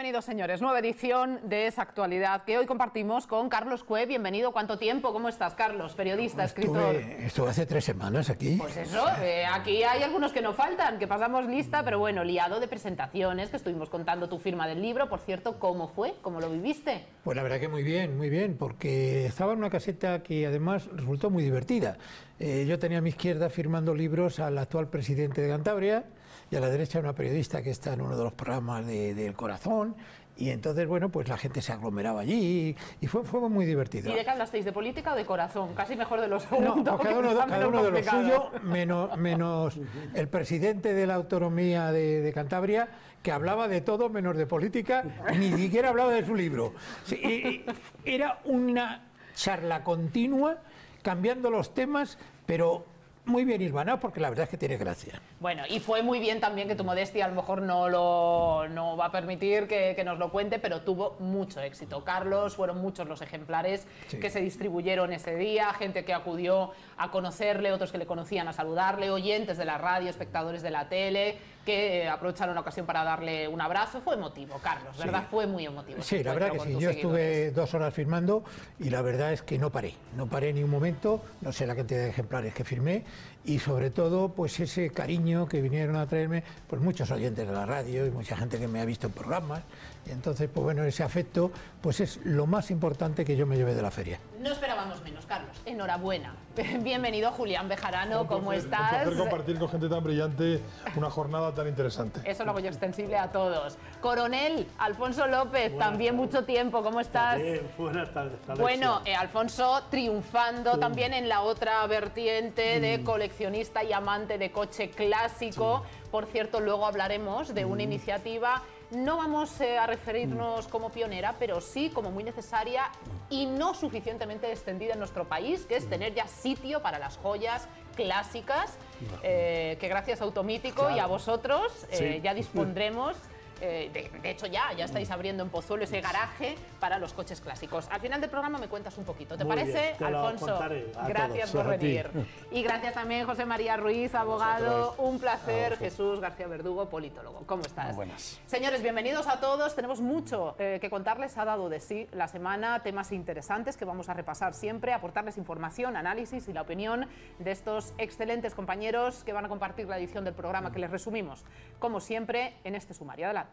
bienvenidos, señores. Nueva edición de esa actualidad que hoy compartimos con Carlos Cue. Bienvenido. ¿Cuánto tiempo? ¿Cómo estás, Carlos? Periodista, escritor. Estuve, hace tres semanas aquí. Pues eso, eh, aquí hay algunos que no faltan, que pasamos lista, pero bueno, liado de presentaciones, que estuvimos contando tu firma del libro. Por cierto, ¿cómo fue? ¿Cómo lo viviste? Pues la verdad que muy bien, muy bien, porque estaba en una caseta que además resultó muy divertida. Eh, yo tenía a mi izquierda firmando libros al actual presidente de Cantabria y a la derecha una periodista que está en uno de los programas del de, Corazón. Y entonces, bueno, pues la gente se aglomeraba allí y fue, fue muy divertido. ¿Y de qué hablasteis? ¿De política o de corazón? Casi mejor de los dos. No, pues cada uno, cada uno de los suyos, menos, menos el presidente de la autonomía de, Cantabria, que hablaba de todo menos de política, ni siquiera hablaba de su libro. era una charla continua, cambiando los temas, pero muy bien hilvanado, porque la verdad es que tiene gracia. Bueno, y fue muy bien también que tu modestia a lo mejor no lo no va a permitir que, nos lo cuente, pero tuvo mucho éxito. Carlos, fueron muchos los ejemplares que se distribuyeron ese día, gente que acudió a conocerle, otros que le conocían a saludarle, oyentes de la radio, espectadores de la tele, que eh, aprovecharon la ocasión para darle un abrazo. Fue emotivo, Carlos, ¿verdad? Fue muy emotivo. Sí, la verdad que sí. Yo estuve dos horas firmando y la verdad es que no paré. No paré ni un momento, no sé la cantidad de ejemplares que firmé y sobre todo, pues ese cariño que vinieron a traerme pues muchos oyentes de la radio y mucha gente que me ha visto en programas. Y entonces, pues bueno, ese afecto pues es lo más importante que yo me llevé de la feria. No esperábamos menos, Carlos. Enhorabuena. Bienvenido, Julián Bejarano. ¿Cómo estás? Un placer compartir con gente tan brillante una jornada tan interesante. Eso lo hago a extensible a todos. Coronel Alfonso López, también mucho tiempo. ¿Cómo estás? buenas tardes. Bueno, eh, Alfonso triunfando también en la otra vertiente de mm. coleccionista y amante de coche clásico. Por cierto, luego hablaremos de una mm. iniciativa no vamos eh, a referirnos como pionera, pero sí como muy necesaria y no suficientemente extendida en nuestro país, que es tener ya sitio para las joyas clásicas, eh, que gracias a Automítico y a vosotros eh, ya dispondremos. Eh, de, hecho ya, ya estáis abriendo en Pozuelo ese garaje para los coches clásicos. Al final del programa me cuentas un poquito, ¿te parece, Alfonso? Gracias por venir. Y gracias también José María Ruiz, abogado, un placer, Jesús García Verdugo, politólogo. ¿Cómo estás? buenas. Señores, bienvenidos a todos, tenemos mucho eh, que contarles, ha dado de sí la semana, temas interesantes que vamos a repasar siempre, aportarles información, análisis y la opinión de estos excelentes compañeros que van a compartir la edición del programa que les resumimos, como siempre, en este sumario. Adelante.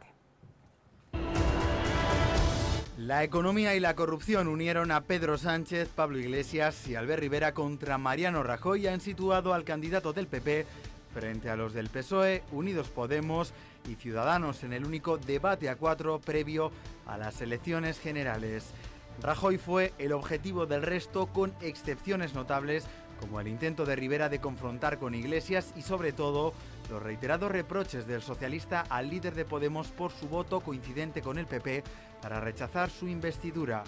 La economía y la corrupción unieron a Pedro Sánchez, Pablo Iglesias y Albert Rivera contra Mariano Rajoy y han situado al candidato del PP frente a los del PSOE, Unidos Podemos y Ciudadanos en el único debate a cuatro previo a las elecciones generales. Rajoy fue el objetivo del resto con excepciones notables como el intento de Rivera de confrontar con Iglesias y sobre todo los reiterados reproches del socialista al líder de Podemos por su voto coincidente con el PP para rechazar su investidura.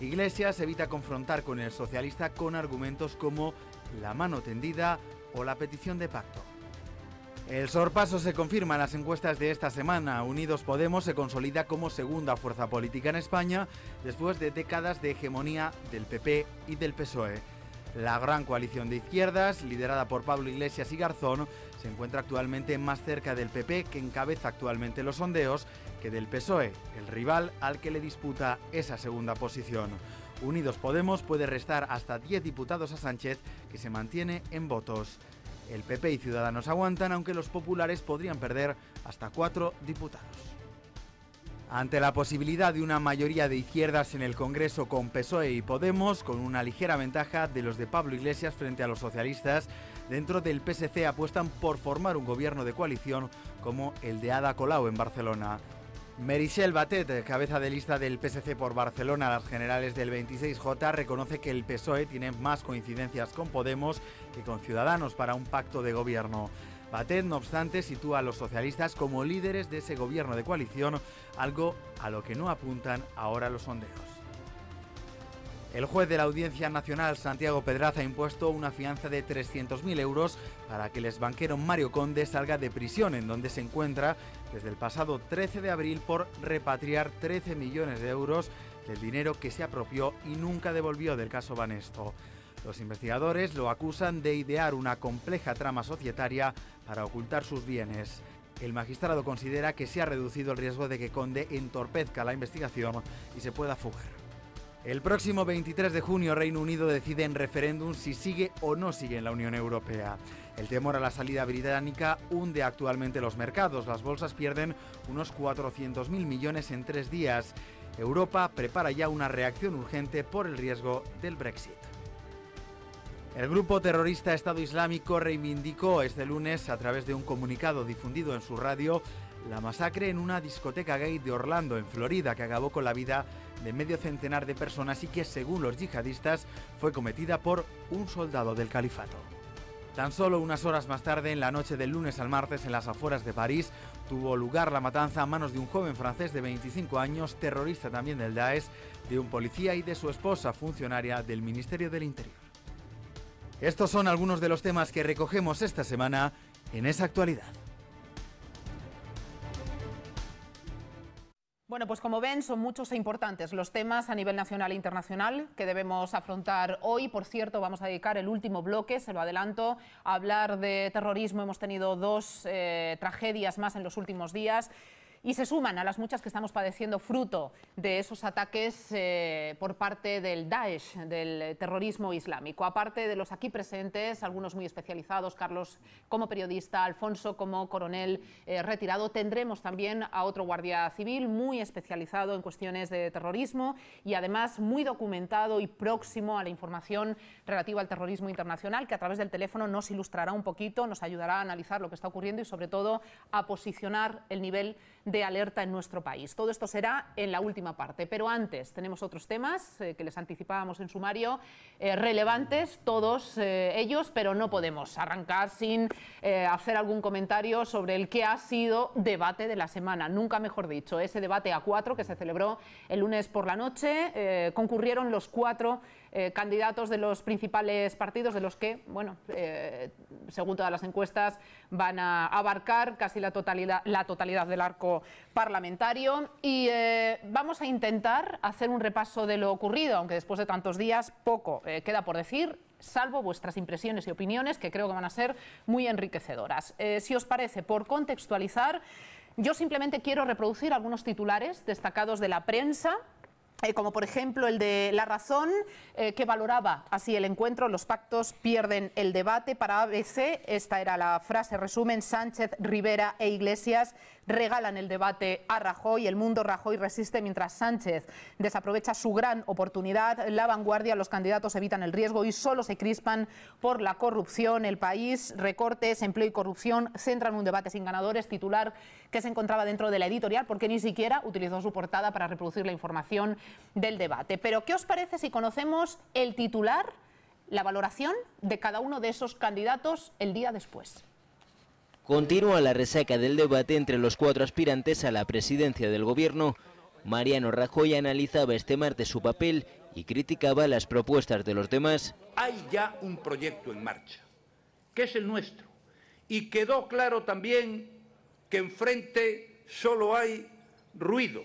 Iglesias evita confrontar con el socialista con argumentos como la mano tendida o la petición de pacto. El sorpaso se confirma en las encuestas de esta semana. Unidos Podemos se consolida como segunda fuerza política en España después de décadas de hegemonía del PP y del PSOE. La gran coalición de izquierdas, liderada por Pablo Iglesias y Garzón, se encuentra actualmente más cerca del PP, que encabeza actualmente los sondeos, que del PSOE, el rival al que le disputa esa segunda posición. Unidos Podemos puede restar hasta 10 diputados a Sánchez, que se mantiene en votos. El PP y Ciudadanos aguantan, aunque los populares podrían perder hasta cuatro diputados. Ante la posibilidad de una mayoría de izquierdas en el Congreso con PSOE y Podemos, con una ligera ventaja de los de Pablo Iglesias frente a los socialistas, Dentro del PSC apuestan por formar un gobierno de coalición como el de Ada Colau en Barcelona. Merichel Batet, cabeza de lista del PSC por Barcelona a las generales del 26J, reconoce que el PSOE tiene más coincidencias con Podemos que con Ciudadanos para un pacto de gobierno. Batet, no obstante, sitúa a los socialistas como líderes de ese gobierno de coalición, algo a lo que no apuntan ahora los sondeos. El juez de la Audiencia Nacional, Santiago Pedraza, ha impuesto una fianza de 300.000 euros para que el exbanquero Mario Conde salga de prisión, en donde se encuentra desde el pasado 13 de abril por repatriar 13 millones de euros del dinero que se apropió y nunca devolvió del caso Vanesto. Los investigadores lo acusan de idear una compleja trama societaria para ocultar sus bienes. El magistrado considera que se ha reducido el riesgo de que Conde entorpezca la investigación y se pueda fugar. El próximo 23 de junio Reino Unido decide en referéndum si sigue o no sigue en la Unión Europea. El temor a la salida británica hunde actualmente los mercados. Las bolsas pierden unos 400.000 millones en tres días. Europa prepara ya una reacción urgente por el riesgo del Brexit. El grupo terrorista Estado Islámico reivindicó este lunes, a través de un comunicado difundido en su radio, la masacre en una discoteca gay de Orlando, en Florida, que acabó con la vida de medio centenar de personas y que, según los yihadistas, fue cometida por un soldado del califato. Tan solo unas horas más tarde, en la noche del lunes al martes, en las afueras de París, tuvo lugar la matanza a manos de un joven francés de 25 años, terrorista también del Daesh, de un policía y de su esposa, funcionaria del Ministerio del Interior. Estos son algunos de los temas que recogemos esta semana en esa actualidad. Bueno, pues como ven, son muchos e importantes los temas a nivel nacional e internacional que debemos afrontar hoy. Por cierto, vamos a dedicar el último bloque, se lo adelanto, a hablar de terrorismo. Hemos tenido dos eh, tragedias más en los últimos días y se suman a las muchas que estamos padeciendo fruto de esos ataques eh, por parte del Daesh, del terrorismo islámico. Aparte de los aquí presentes, algunos muy especializados, Carlos como periodista, Alfonso como coronel eh, retirado, tendremos también a otro guardia civil muy especializado en cuestiones de terrorismo y además muy documentado y próximo a la información relativa al terrorismo internacional, que a través del teléfono nos ilustrará un poquito, nos ayudará a analizar lo que está ocurriendo y sobre todo a posicionar el nivel de alerta en nuestro país. Todo esto será en la última parte, pero antes tenemos otros temas eh, que les anticipábamos en sumario, eh, relevantes todos eh, ellos, pero no podemos arrancar sin hacer algún comentario sobre el que ha sido debate de la semana, nunca mejor dicho, ese debate a cuatro que se celebró el lunes por la noche. concurrieron los cuatro eh, candidatos de los principales partidos, de los que, bueno, eh, según todas las encuestas, van a abarcar casi la totalidad, la totalidad del arco parlamentario. Y eh, vamos a intentar hacer un repaso de lo ocurrido, aunque después de tantos días poco queda por decir salvo vuestras impresiones y opiniones, que creo que van a ser muy enriquecedoras. si os parece, por contextualizar, yo simplemente quiero reproducir algunos titulares destacados de la prensa eh, como por ejemplo el de La Razón, eh, que valoraba así el encuentro, los pactos pierden el debate. Para ABC, esta era la frase resumen, Sánchez, Rivera e Iglesias regalan el debate a Rajoy, el mundo Rajoy resiste mientras Sánchez desaprovecha su gran oportunidad, la vanguardia, los candidatos evitan el riesgo y solo se crispan por la corrupción, el país, recortes, empleo y corrupción, centran un debate sin ganadores, titular que se encontraba dentro de la editorial porque ni siquiera utilizó su portada para reproducir la información del debate. Pero ¿qué os parece si conocemos el titular? la valoración de cada uno de esos candidatos el día después. Continúa la resaca del debate entre los cuatro aspirantes a la presidencia del gobierno. Mariano Rajoy analizaba este martes su papel y criticaba las propuestas de los demás. Hay ya un proyecto en marcha, que es el nuestro, y quedó claro también que enfrente solo hay ruido,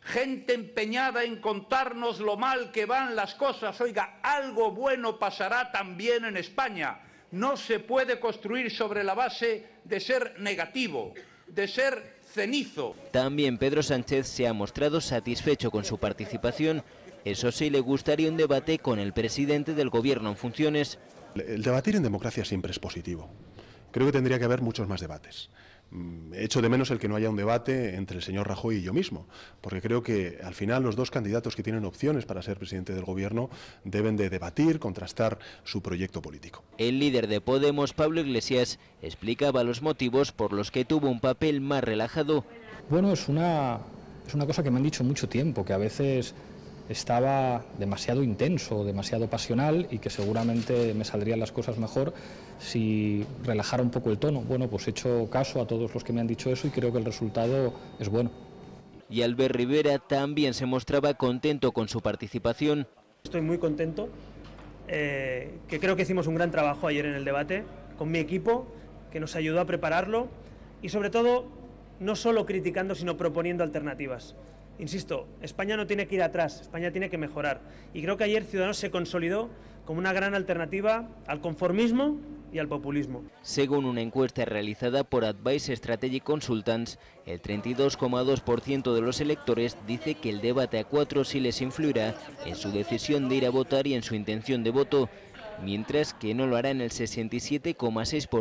gente empeñada en contarnos lo mal que van las cosas. Oiga, algo bueno pasará también en España no se puede construir sobre la base de ser negativo, de ser cenizo. También Pedro Sánchez se ha mostrado satisfecho con su participación. Eso sí, le gustaría un debate con el presidente del gobierno en funciones. El debatir en democracia siempre es positivo. Creo que tendría que haber muchos más debates. Mm, echo de menos el que no haya un debate entre el señor Rajoy y yo mismo, porque creo que al final los dos candidatos que tienen opciones para ser presidente del gobierno deben de debatir, contrastar su proyecto político. El líder de Podemos, Pablo Iglesias, explicaba los motivos por los que tuvo un papel más relajado. Bueno, es una, es una cosa que me han dicho mucho tiempo, que a veces estaba demasiado intenso, demasiado pasional y que seguramente me saldrían las cosas mejor si relajara un poco el tono. Bueno, pues he hecho caso a todos los que me han dicho eso y creo que el resultado es bueno. Y Albert Rivera también se mostraba contento con su participación. Estoy muy contento, eh, que creo que hicimos un gran trabajo ayer en el debate con mi equipo, que nos ayudó a prepararlo y sobre todo no solo criticando, sino proponiendo alternativas. Insisto, España no tiene que ir atrás, España tiene que mejorar. Y creo que ayer Ciudadanos se consolidó como una gran alternativa al conformismo y al populismo. Según una encuesta realizada por Advice Strategic Consultants, el 32,2% de los electores dice que el debate a cuatro sí les influirá en su decisión de ir a votar y en su intención de voto, mientras que no lo hará en el 67,6%.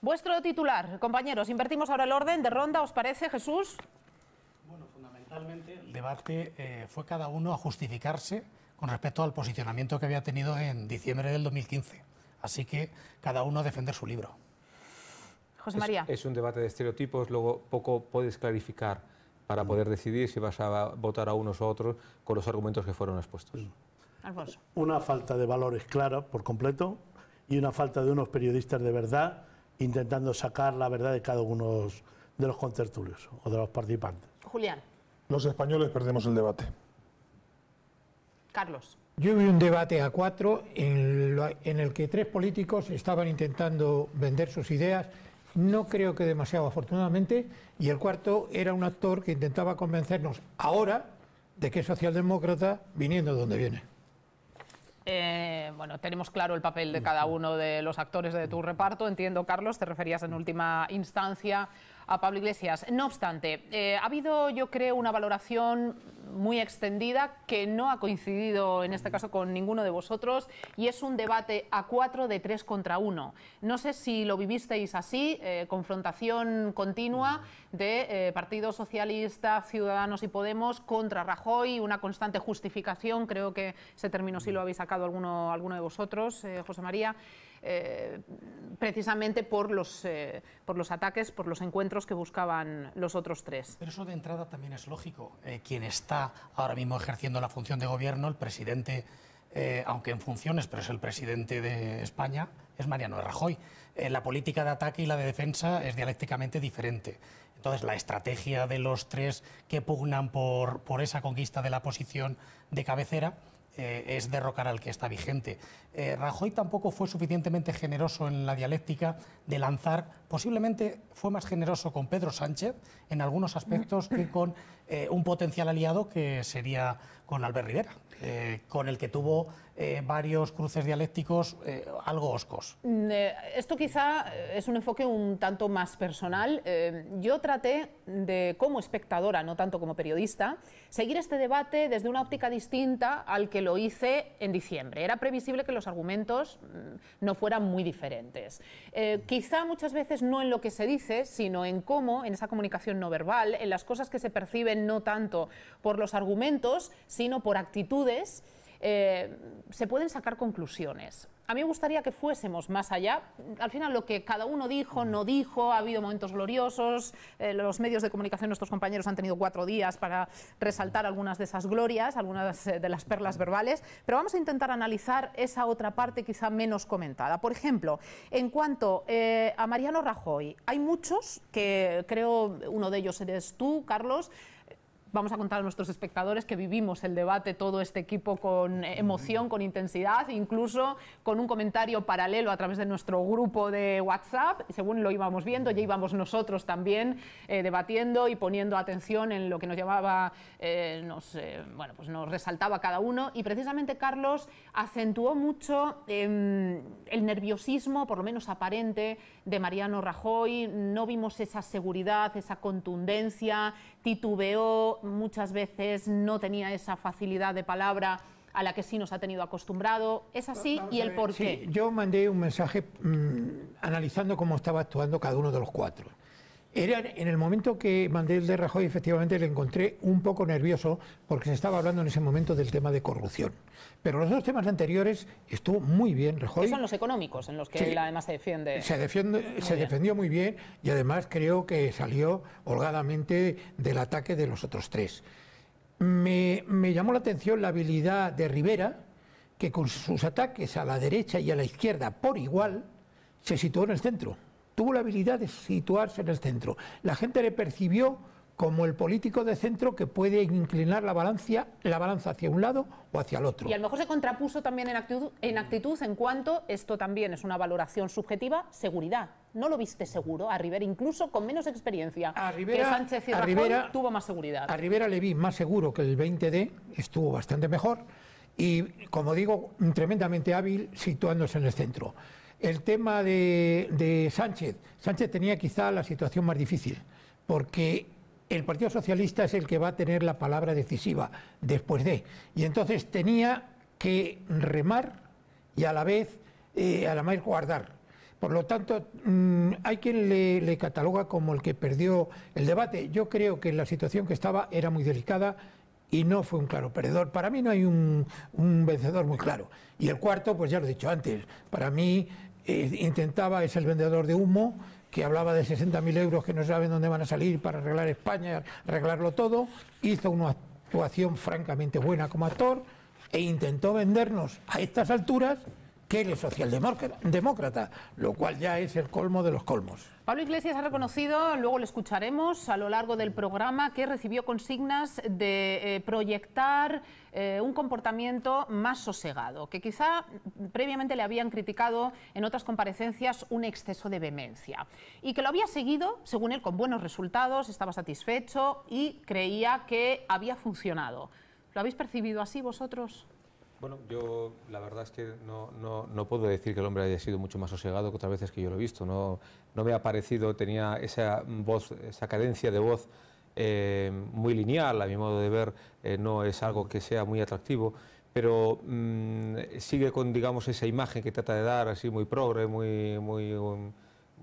Vuestro titular, compañeros, invertimos ahora el orden de ronda, ¿os parece, Jesús? Bueno, fundamentalmente el debate eh, fue cada uno a justificarse con respecto al posicionamiento que había tenido en diciembre del 2015. Así que cada uno defender su libro. José María. Es, un debate de estereotipos, luego poco puedes clarificar para mm. poder decidir si vas a votar a unos o a otros con los argumentos que fueron expuestos. Mm. Alfonso. Una falta de valores clara por completo y una falta de unos periodistas de verdad intentando sacar la verdad de cada uno de los contertulios o de los participantes. Julián. Los españoles perdemos el debate. Carlos. Yo vi un debate a cuatro en, el que tres políticos estaban intentando vender sus ideas, no creo que demasiado afortunadamente, y el cuarto era un actor que intentaba convencernos ahora de que es socialdemócrata viniendo de donde viene. Eh, bueno, tenemos claro el papel de cada uno de los actores de tu reparto. Entiendo, Carlos, te referías en última instancia a Pablo Iglesias. No obstante, eh, ha habido, yo creo, una valoración muy extendida que no ha coincidido en este caso con ninguno de vosotros y es un debate a cuatro de tres contra uno. No sé si lo vivisteis así, eh, confrontación continua de eh, Partido Socialista, Ciudadanos y Podemos contra Rajoy, una constante justificación, creo que ese término sí lo habéis sacado alguno, alguno de vosotros, José María. Eh, precisamente eh, por los, ataques, por los encuentros que buscaban los otros tres. Pero eso de entrada también es lógico. Eh, quien está ahora mismo ejerciendo la función de gobierno, el presidente, aunque en funciones, pero es el presidente de España, es Mariano Rajoy. la política de ataque y la de defensa es dialécticamente diferente. Entonces, la estrategia de los tres que pugnan por esa conquista de la posición de cabecera eh, es derrocar al que está vigente. Eh, Rajoy tampoco fue suficientemente generoso en la dialéctica de lanzar, posiblemente fue más generoso con Pedro Sánchez en algunos aspectos que con eh, un potencial aliado que sería con Albert Rivera, con el que tuvo varios cruces dialécticos algo oscos. Mm, esto quizá es un enfoque un tanto más personal. yo traté de, como espectadora, no tanto como periodista, seguir este debate desde una óptica distinta al que lo hice en diciembre. Era previsible que los argumentos mm, no fueran muy diferentes. Eh, quizá muchas veces no en lo que se dice, sino en cómo, en esa comunicación no verbal, en las cosas que se perciben no tanto por los argumentos, sino por actitudes eh, se pueden sacar conclusiones. A mí me gustaría que fuésemos más allá. Al final, lo que cada uno dijo, no dijo, ha habido momentos gloriosos. Eh, los medios de comunicación, nuestros compañeros han tenido cuatro días para resaltar algunas de esas glorias, algunas eh, de las perlas verbales. Pero vamos a intentar analizar esa otra parte quizá menos comentada. Por ejemplo, en cuanto a Mariano Rajoy, hay muchos que creo, uno de ellos eres tú, Carlos, vamos a contar a nuestros espectadores que vivimos el debate todo este equipo con emoción, con intensidad, incluso con un comentario paralelo a través de nuestro grupo de WhatsApp. Según lo íbamos viendo, ya íbamos nosotros también eh, debatiendo y poniendo atención en lo que nos llamaba, eh, eh, bueno, pues nos resaltaba cada uno. Y precisamente Carlos acentuó mucho em, el nerviosismo, por lo menos aparente, de Mariano Rajoy. No vimos esa seguridad, esa contundencia, titubeó muchas veces, no tenía esa facilidad de palabra a la que sí nos ha tenido acostumbrado. ¿Es así y el por qué? yo mandé un mensaje mm, analizando cómo estaba actuando cada uno de los cuatro. Era en el momento que Mandel de Rajoy, efectivamente le encontré un poco nervioso porque se estaba hablando en ese momento del tema de corrupción. Pero los dos temas anteriores estuvo muy bien Rajoy. ¿Qué son los económicos en los que él además se defiende. Se, se defendió muy bien y además creo que salió holgadamente del ataque de los otros tres. Me, me llamó la atención la habilidad de Rivera, que con sus ataques a la derecha y a la izquierda por igual se situó en el centro tuvo la habilidad de situarse en el centro. La gente le percibió como el político de centro que puede inclinar la, balanza, la balanza hacia un lado o hacia el otro. Y a lo mejor se contrapuso también en actitud, en actitud en cuanto, esto también es una valoración subjetiva, seguridad. No lo viste seguro a Rivera, incluso con menos experiencia a Rivera, que Sánchez Rivera, tuvo más seguridad. A Rivera le vi más seguro que el 20D, estuvo bastante mejor y, como digo, tremendamente hábil situándose en el centro. El tema de, Sánchez. Sánchez tenía quizá la situación más difícil, porque el Partido Socialista es el que va a tener la palabra decisiva después de. Y entonces tenía que remar y a la vez, eh, a la vez guardar. Por lo tanto, mm, hay quien le, cataloga como el que perdió el debate. Yo creo que la situación que estaba era muy delicada y no fue un claro perdedor. Para mí no hay un, un vencedor muy claro. Y el cuarto, pues ya lo he dicho antes, para mí eh, intentaba, es el vendedor de humo, que hablaba de 60.000 euros que no saben dónde van a salir para arreglar España, arreglarlo todo, hizo una actuación francamente buena como actor e intentó vendernos a estas alturas que él es socialdemócrata, lo cual ya es el colmo de los colmos. Pablo Iglesias ha reconocido, luego lo escucharemos a lo largo del programa, que recibió consignas de eh, proyectar eh, un comportamiento más sosegado, que quizá previamente le habían criticado en otras comparecencias un exceso de vehemencia, y que lo había seguido, según él, con buenos resultados, estaba satisfecho y creía que había funcionado. ¿Lo habéis percibido así vosotros? Bueno, yo la verdad es que no, puedo decir que el hombre haya sido mucho más sosegado que otras veces que yo lo he visto. No, no me ha parecido, tenía esa voz, esa cadencia de voz eh, muy lineal, a mi modo de ver, eh, no es algo que sea muy atractivo, pero mm, sigue con, digamos, esa imagen que trata de dar, así muy progre, muy... muy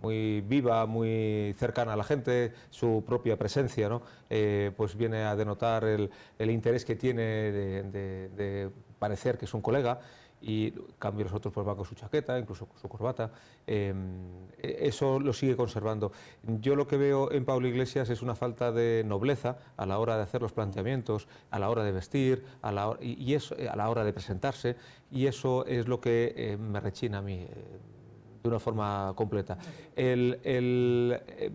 muy viva, muy cercana a la gente, su propia presencia, ¿no? Eh, pues viene a denotar el, interés que tiene de parecer que es un colega y cambio los otros por pues, va con su chaqueta, incluso con su corbata. Em, e-, eso lo sigue conservando. Yo lo que veo en Pablo Iglesias es una falta de nobleza a la hora de hacer los planteamientos, a la hora de vestir, a la, hora, y eso, a la hora de presentarse, y eso es lo que eh, me rechina a mí eh, de una forma completa. el, em,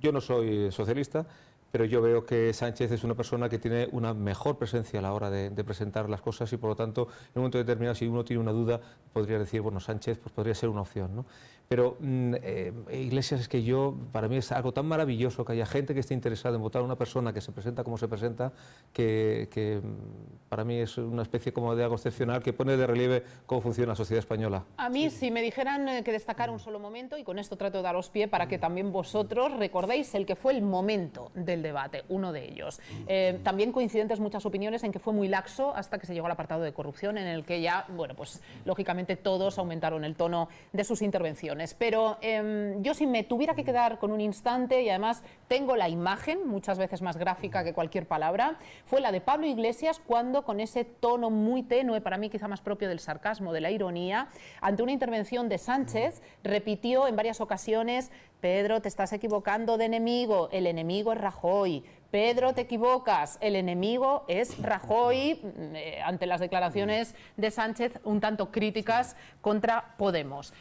yo no soy socialista pero yo veo que Sánchez es una persona que tiene una mejor presencia a la hora de, presentar las cosas y por lo tanto en un momento determinado si uno tiene una duda podría decir, bueno, Sánchez pues podría ser una opción. ¿no? Pero mm, eh, Iglesias es que yo, para mí es algo tan maravilloso que haya gente que esté interesada en votar a una persona que se presenta como se presenta, que, mm, para mí es una especie como de algo excepcional que pone de relieve cómo funciona la sociedad española. A mí, si me dijeran eh, que destacar un solo momento, y con esto trato de daros pie para que mm. también vosotros recordéis el que fue el momento del debate, uno de ellos. Eh, también coincidentes muchas opiniones en que fue muy laxo hasta que se llegó al apartado de corrupción, en el que ya, bueno, pues lógicamente todos aumentaron el tono de sus intervenciones pero em, yo si me tuviera que quedar con un instante, y además tengo la imagen, muchas veces más gráfica que cualquier palabra, fue la de Pablo Iglesias cuando con ese tono muy tenue, para mí quizá más propio del sarcasmo, de la ironía, ante una intervención de Sánchez, repitió en varias ocasiones, Pedro, te estás equivocando de enemigo, el enemigo es Rajoy, Pedro, te equivocas, el enemigo es Rajoy, mm, eh, ante las declaraciones de Sánchez un tanto críticas contra Podemos.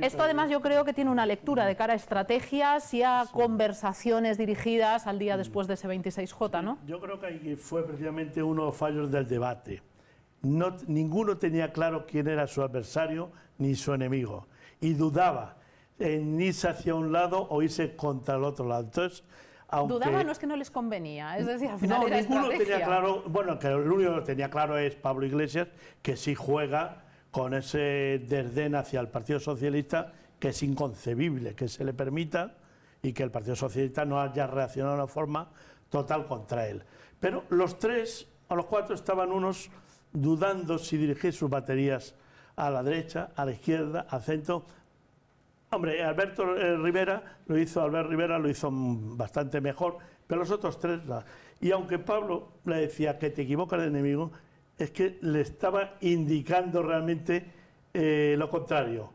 Esto además yo creo que tiene una lectura de cara a estrategias y a conversaciones dirigidas al día mm. después de ese 26J, ¿no? Yo creo que fue precisamente uno de los fallos del debate. No, ninguno tenía claro quién era su adversario ni su enemigo y dudaba en eh, irse hacia un lado o irse contra el otro lado. Entonces, aunque... es que no les convenía, es decir, al final No, ninguno tenía claro, bueno, que el único que tenía claro es Pablo Iglesias, que sí juega con ese desdén hacia el Partido Socialista que es inconcebible que se le permita y que el Partido Socialista no haya reaccionado de una forma total contra él. Pero los tres o los cuatro estaban unos dudando si dirigir sus baterías a la derecha, a la izquierda, al centro. Hombre, Alberto eh, Rivera lo hizo, Albert Rivera lo hizo bastante mejor, pero los otros tres. Y aunque Pablo le decía que te equivocas de enemigo, es que le estaba indicando realmente eh, lo contrario,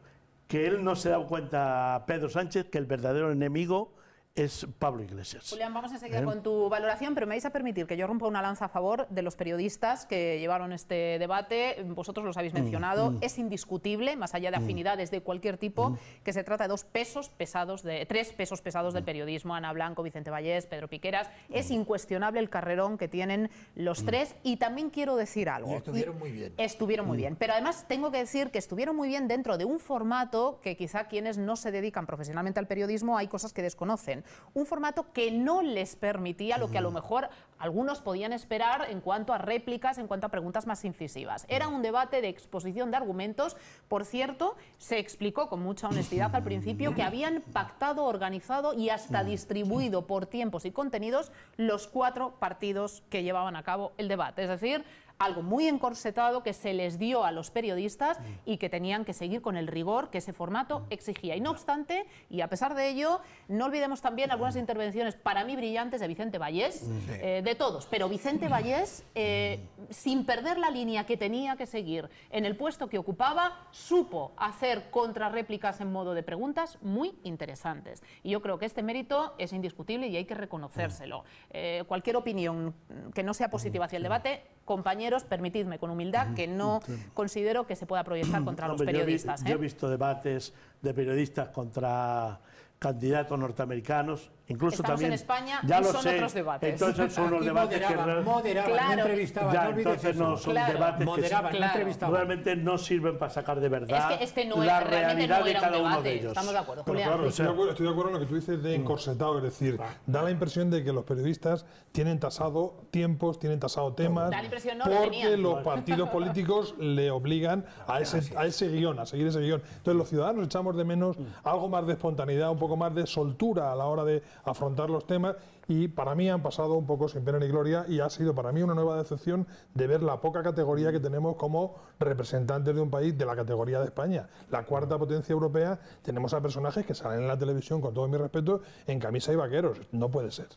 que él no se da cuenta, Pedro Sánchez, que el verdadero enemigo es Pablo Iglesias. Julián, vamos a seguir ¿Eh? con tu valoración, pero me vais a permitir que yo rompa una lanza a favor de los periodistas que llevaron este debate. Vosotros los habéis mm, mencionado. Mm. Es indiscutible, más allá de mm. afinidades de cualquier tipo, que se trata de dos pesos pesados, de tres pesos pesados del periodismo. Ana Blanco, Vicente Vallés, Pedro Piqueras. Es incuestionable el carrerón que tienen los tres. Y también quiero decir algo. estuvieron muy bien. Estuvieron muy bien. Pero además tengo que decir que estuvieron muy bien dentro de un formato que quizá quienes no se dedican profesionalmente al periodismo hay cosas que desconocen un formato que no les permitía lo que a lo mejor algunos podían esperar en cuanto a réplicas, en cuanto a preguntas más incisivas. Era mm. un debate de exposición de argumentos. Por cierto, se explicó con mucha honestidad al principio que mm. habían pactado, organizado y hasta mm. distribuido por tiempos y contenidos los cuatro partidos que llevaban a cabo el debate. Es decir, algo muy encorsetado que se les dio a los periodistas y que tenían que seguir con el rigor que ese formato exigía. Y no obstante, y a pesar de ello, no olvidemos también algunas intervenciones para mí brillantes de Vicente Vallés, eh, de todos, pero Vicente mm. Vallés, eh, mm. sin perder la línea que tenía que seguir en el puesto que ocupaba, supo hacer contrarréplicas en modo de preguntas muy interesantes. Y yo creo que este mérito es indiscutible y hay que reconocérselo. Mm. Eh, cualquier opinión que no sea positiva hacia el debate, compañeros, permitidme con humildad que no considero que se pueda proyectar contra los periodistas. ¿eh? yo he visto debates de periodistas contra candidatos norteamericanos Incluso Estamos también, en España ya y son otros debates. Entonces son los debates que moderaban, claro. no entrevistaban, ya, no entonces no son debates moderaban, que claro. realmente no sirven para sacar de verdad este la realidad de cada uno de ellos. Estamos de acuerdo. estoy, de acuerdo, en lo que tú dices de mm. encorsetado, es decir, da la impresión de que los periodistas tienen tasado tiempos, tienen tasado temas, da la impresión, porque lo los partidos políticos le obligan a ah, ese, a ese guión, a seguir ese guión. Entonces los ciudadanos echamos de menos mm. algo más de espontaneidad, un poco más de soltura a la hora de afrontar los temas y para mí han pasado un poco sin pena ni gloria y ha sido para mí una nueva decepción de ver la poca categoría que tenemos como representantes de un país de la categoría de España. La cuarta potencia europea, tenemos a personajes que salen en la televisión, con todo mi respeto, en camisa y vaqueros. No puede ser.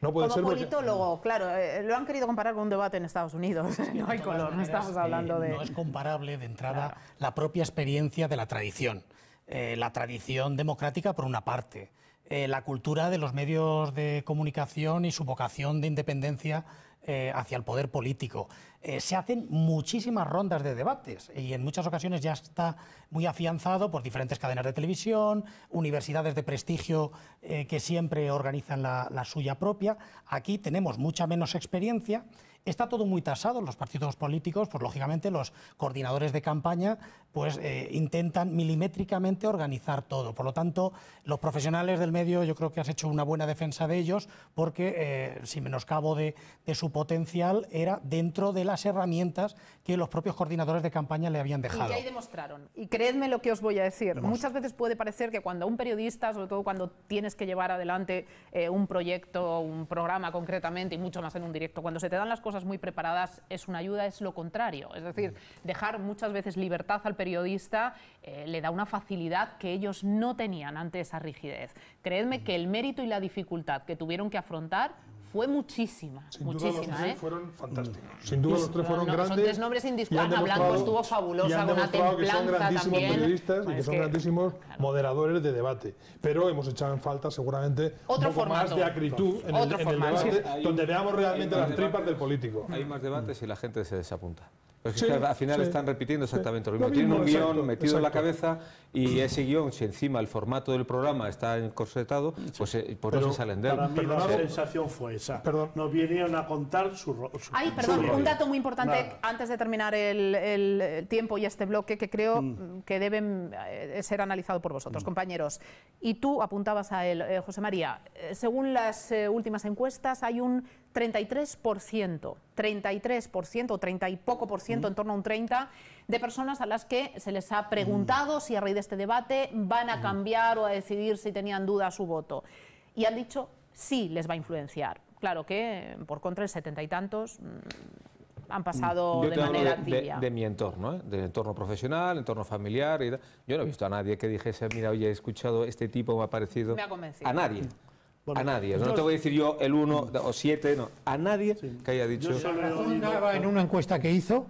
No puede Como ser politólogo, claro, eh, eh, lo han querido comparar con un debate en Estados Unidos. no hay color, no estamos hablando de. No es comparable de entrada la propia experiencia de la tradición. Eh, la tradición democrática, por una parte. Eh, la cultura de los medios de comunicación y su vocación de independencia eh, hacia el poder político. Eh, se hacen muchísimas rondas de debates y en muchas ocasiones ya está muy afianzado por diferentes cadenas de televisión, universidades de prestigio que siempre organizan la, la suya propia. Aquí tenemos mucha menos experiencia está todo muy tasado, los partidos políticos, pues lógicamente los coordinadores de campaña pues eh, intentan milimétricamente organizar todo. Por lo tanto, los profesionales del medio yo creo que has hecho una buena defensa de ellos porque, si eh, sin menoscabo de, su potencial, era dentro de las herramientas que los propios coordinadores de campaña le habían dejado. Y ahí demostraron. Y creedme lo que os voy a decir. Muchas veces puede parecer que cuando un periodista, sobre todo cuando tienes que llevar adelante eh, un proyecto, un programa concretamente, y mucho más en un directo, cuando se te dan las cosas muy preparadas es una ayuda, es lo contrario. Es decir, dejar muchas veces libertad al periodista eh, le da una facilidad que ellos no tenían ante esa rigidez. Creedme que el mérito y la dificultad que tuvieron que afrontar fue muchísima, Sin muchísima. los tres fueron fantásticos. Sin duda los tres ¿eh? fueron mm. grandes. Son tres nombres indiscutibles. Blanco estuvo fabulosa, con una templanza son grandísimos periodistas y que son grandísimos moderadores de debate. Pero hemos echado en falta seguramente un poco más de acritud en, el, en el, debate, donde veamos realmente las tripas del político. Hay más debates y la gente se desapunta. Pues al final están repitiendo exactamente lo mismo. Tienen un guión metido en la cabeza y ese guión, si encima el formato del programa está encorsetado, pues, eh, pues no se salen de él. la sensación fue esa. Perdón. Nos vinieron a contar su... su perdón, un dato muy importante antes de terminar el, eh, tiempo y este bloque que creo mm. que deben eh, ser analizado por vosotros, mm. compañeros. Y tú apuntabas a él, José María. según las últimas encuestas, hay un 33%, 33%, 30 y poco por ciento, en torno a un 30%, de personas a las que se les ha preguntado si a raíz de este debate van a cambiar o a decidir si tenían duda su voto. Y han dicho sí les va a influenciar. Claro que, por contra, el 70 y tantos mm, han pasado de manera de, mi entorno, ¿eh? del entorno profesional, entorno familiar. Y Yo no he visto a nadie que dijese, mira, oye, he escuchado este tipo, me ha parecido. Me ha convencido. A nadie. Mm a nadie, no te voy a decir yo el 1 o 7, no, a nadie que haya dicho... Yo solo daba en una encuesta que hizo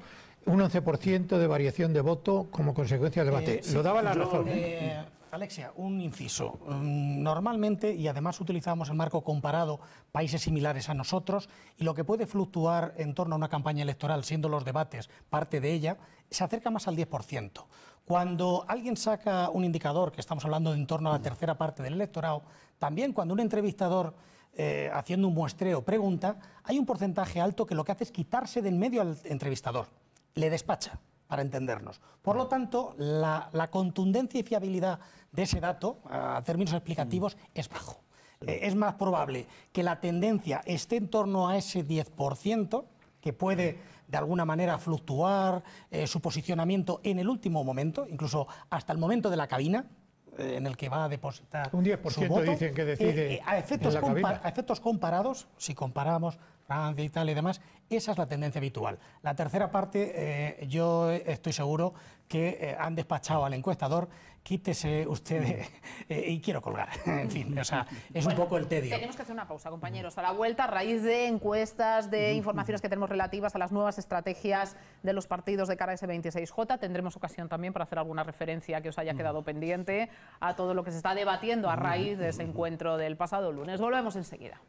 un 11% de variación de voto como consecuencia del debate. Eh, lo daba la razón. ¿eh? Eh, Alexia, un inciso. Mm, normalmente, y además utilizamos el marco comparado países similares a nosotros, y lo que puede fluctuar en torno a una campaña electoral, siendo los debates parte de ella, se acerca más al 10%. Cuando alguien saca un indicador, que estamos hablando de en torno a la tercera parte del electorado, también cuando un entrevistador eh, haciendo un muestreo pregunta, hay un porcentaje alto que lo que hace es quitarse del medio al entrevistador, le despacha para entendernos. Por lo tanto, la, contundencia y fiabilidad de ese dato, a términos explicativos, es bajo. Eh, es más probable que la tendencia esté en torno a ese 10%, que puede de alguna manera fluctuar eh, su posicionamiento en el último momento, incluso hasta el momento de la cabina eh, en el que va a depositar. Un 10% su voto. dicen que decide. Eh, a efectos comparados, si comparamos Francia y y demás, esa es la tendencia habitual. La tercera parte, eh, yo estoy seguro que eh, han despachado al encuestador, quítese usted eh, y quiero colgar. en fin, o sea, es un poco el tedio. Tenemos que hacer una pausa, compañeros. A la vuelta, a raíz de encuestas, de informaciones que tenemos relativas a las nuevas estrategias de los partidos de cara a ese 26J, tendremos ocasión también para hacer alguna referencia que os haya mm. quedado pendiente a todo lo que se está debatiendo a mm. raíz de ese encuentro del pasado lunes. Volvemos enseguida.